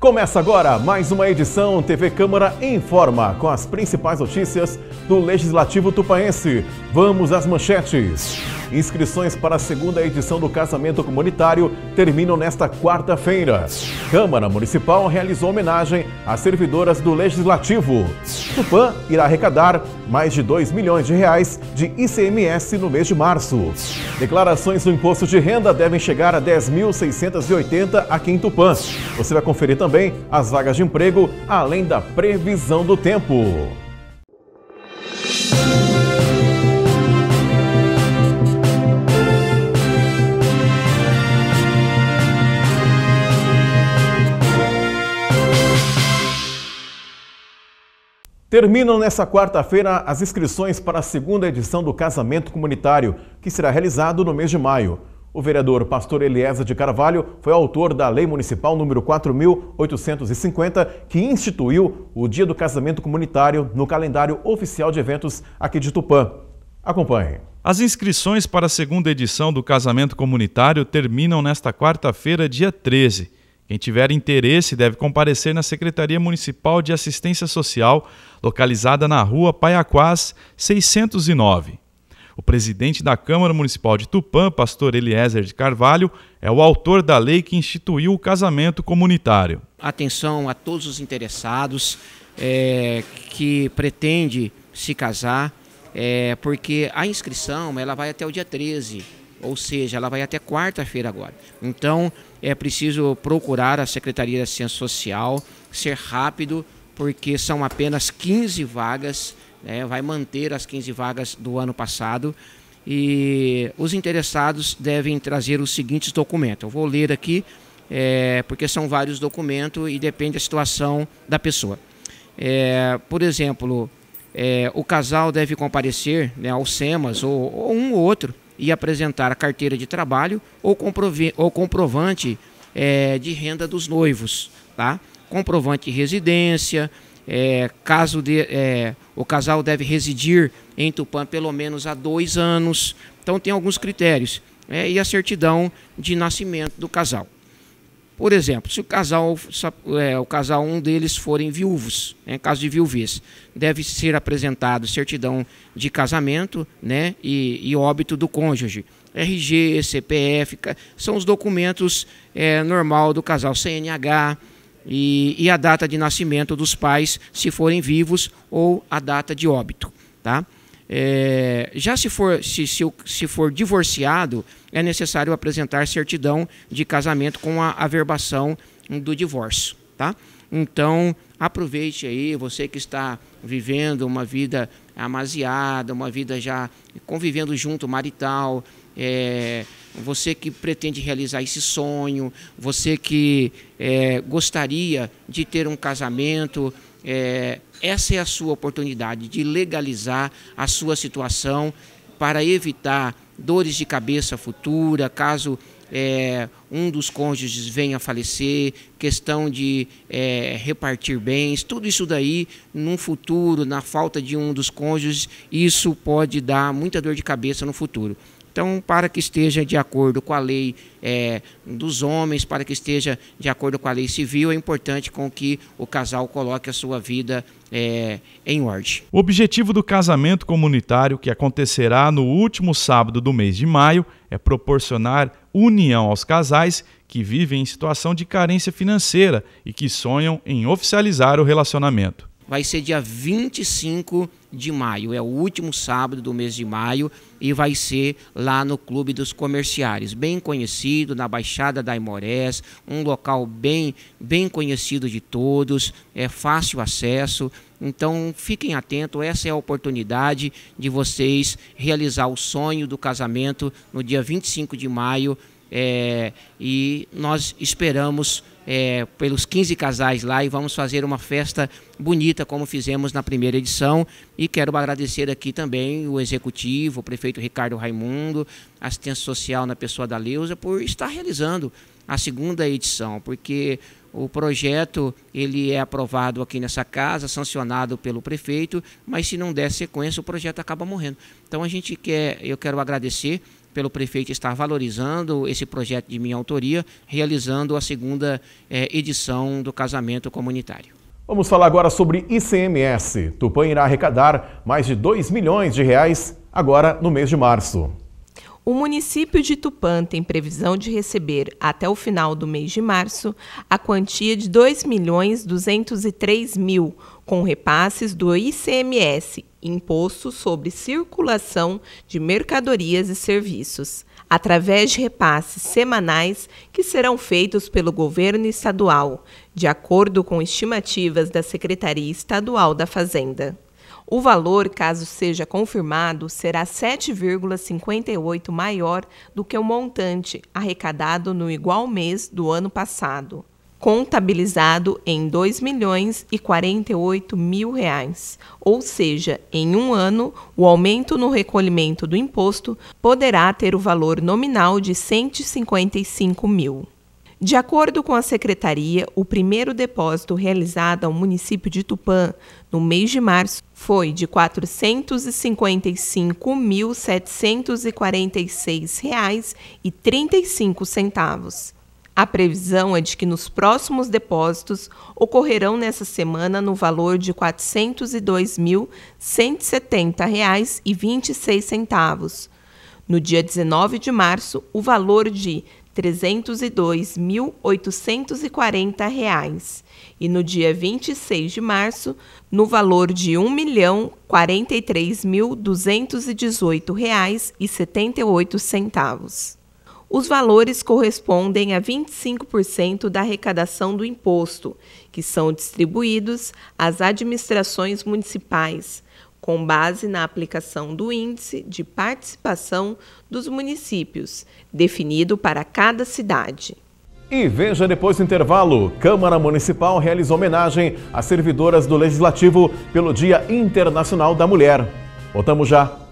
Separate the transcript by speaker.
Speaker 1: Começa agora mais uma edição TV Câmara em Forma, com as principais notícias do Legislativo Tupaense. Vamos às manchetes. Inscrições para a segunda edição do casamento comunitário terminam nesta quarta-feira. Câmara Municipal realizou homenagem às servidoras do Legislativo. Tupã irá arrecadar mais de 2 milhões de reais de ICMS no mês de março. Declarações do imposto de renda devem chegar a 10.680 aqui em Tupã. Você vai conferir também também as vagas de emprego, além da previsão do tempo. Terminam nesta quarta-feira as inscrições para a segunda edição do Casamento Comunitário, que será realizado no mês de maio. O vereador Pastor Eliezer de Carvalho foi autor da Lei Municipal número 4.850, que instituiu o Dia do Casamento Comunitário no calendário oficial de eventos aqui de Tupã. Acompanhe.
Speaker 2: As inscrições para a segunda edição do Casamento Comunitário terminam nesta quarta-feira, dia 13. Quem tiver interesse deve comparecer na Secretaria Municipal de Assistência Social, localizada na rua Paiaquás 609. O presidente da Câmara Municipal de Tupã, pastor Eliezer de Carvalho, é o autor da lei que instituiu o casamento comunitário.
Speaker 3: Atenção a todos os interessados é, que pretende se casar, é, porque a inscrição ela vai até o dia 13, ou seja, ela vai até quarta-feira agora. Então é preciso procurar a Secretaria da Ciência Social, ser rápido, porque são apenas 15 vagas né, vai manter as 15 vagas do ano passado. E os interessados devem trazer os seguintes documentos. Eu vou ler aqui, é, porque são vários documentos e depende da situação da pessoa. É, por exemplo, é, o casal deve comparecer né, ao SEMAS ou, ou, um ou outro e apresentar a carteira de trabalho ou, ou comprovante é, de renda dos noivos, tá? comprovante de residência, é, caso de é, o casal deve residir em Tupã pelo menos há dois anos. Então, tem alguns critérios. Né, e a certidão de nascimento do casal. Por exemplo, se o casal, é, o casal um deles forem viúvos, né, em né, caso de viuvez, deve ser apresentado certidão de casamento né, e, e óbito do cônjuge. RG, CPF, são os documentos é, normal do casal, CNH, e, e a data de nascimento dos pais, se forem vivos, ou a data de óbito. Tá? É, já se for, se, se, se, for divorciado, é necessário apresentar certidão de casamento com a averbação do divórcio. Tá? Então, aproveite aí, você que está vivendo uma vida amaziada, uma vida já convivendo junto, marital, é, você que pretende realizar esse sonho, você que é, gostaria de ter um casamento, é, essa é a sua oportunidade de legalizar a sua situação para evitar dores de cabeça futura, caso é, um dos cônjuges venha a falecer, questão de é, repartir bens, tudo isso daí, no futuro, na falta de um dos cônjuges, isso pode dar muita dor de cabeça no futuro. Então, para que esteja de acordo com a lei é, dos homens, para que esteja de acordo com a lei civil, é importante com que o casal coloque a sua vida é, em ordem.
Speaker 2: O objetivo do casamento comunitário, que acontecerá no último sábado do mês de maio, é proporcionar união aos casais que vivem em situação de carência financeira e que sonham em oficializar o relacionamento
Speaker 3: vai ser dia 25 de maio, é o último sábado do mês de maio e vai ser lá no Clube dos Comerciários, bem conhecido na Baixada da Imorés, um local bem bem conhecido de todos, é fácil acesso. Então fiquem atentos, essa é a oportunidade de vocês realizar o sonho do casamento no dia 25 de maio é, e nós esperamos é, pelos 15 casais lá e vamos fazer uma festa bonita como fizemos na primeira edição. E quero agradecer aqui também o executivo, o prefeito Ricardo Raimundo, assistência social na pessoa da Leusa por estar realizando a segunda edição, porque o projeto ele é aprovado aqui nessa casa, sancionado pelo prefeito, mas se não der sequência, o projeto acaba morrendo. Então a gente quer, eu quero agradecer pelo prefeito estar valorizando esse projeto de minha autoria, realizando a segunda eh, edição do casamento comunitário.
Speaker 1: Vamos falar agora sobre ICMS. Tupã irá arrecadar mais de 2 milhões de reais agora no mês de março.
Speaker 4: O município de Tupã tem previsão de receber, até o final do mês de março, a quantia de R$ mil com repasses do ICMS, Imposto sobre Circulação de Mercadorias e Serviços, através de repasses semanais que serão feitos pelo governo estadual, de acordo com estimativas da Secretaria Estadual da Fazenda. O valor, caso seja confirmado, será 7,58 maior do que o montante arrecadado no igual mês do ano passado contabilizado em 2 milhões e 48 mil reais, ou seja, em um ano, o aumento no recolhimento do imposto poderá ter o valor nominal de 155 mil. De acordo com a secretaria, o primeiro depósito realizado ao município de Tupã no mês de março foi de R$ 455.746,35 a previsão é de que nos próximos depósitos ocorrerão nessa semana no valor de R$ 402.170,26. No dia 19 de março, o valor de R$ 302.840. E no dia 26 de março, no valor de R$ 1.043.218,78. Os valores correspondem a 25% da arrecadação do imposto, que são distribuídos às administrações municipais, com base na aplicação do índice de participação dos municípios, definido para cada cidade.
Speaker 1: E veja depois do intervalo, Câmara Municipal realiza homenagem às servidoras do Legislativo pelo Dia Internacional da Mulher. Voltamos já.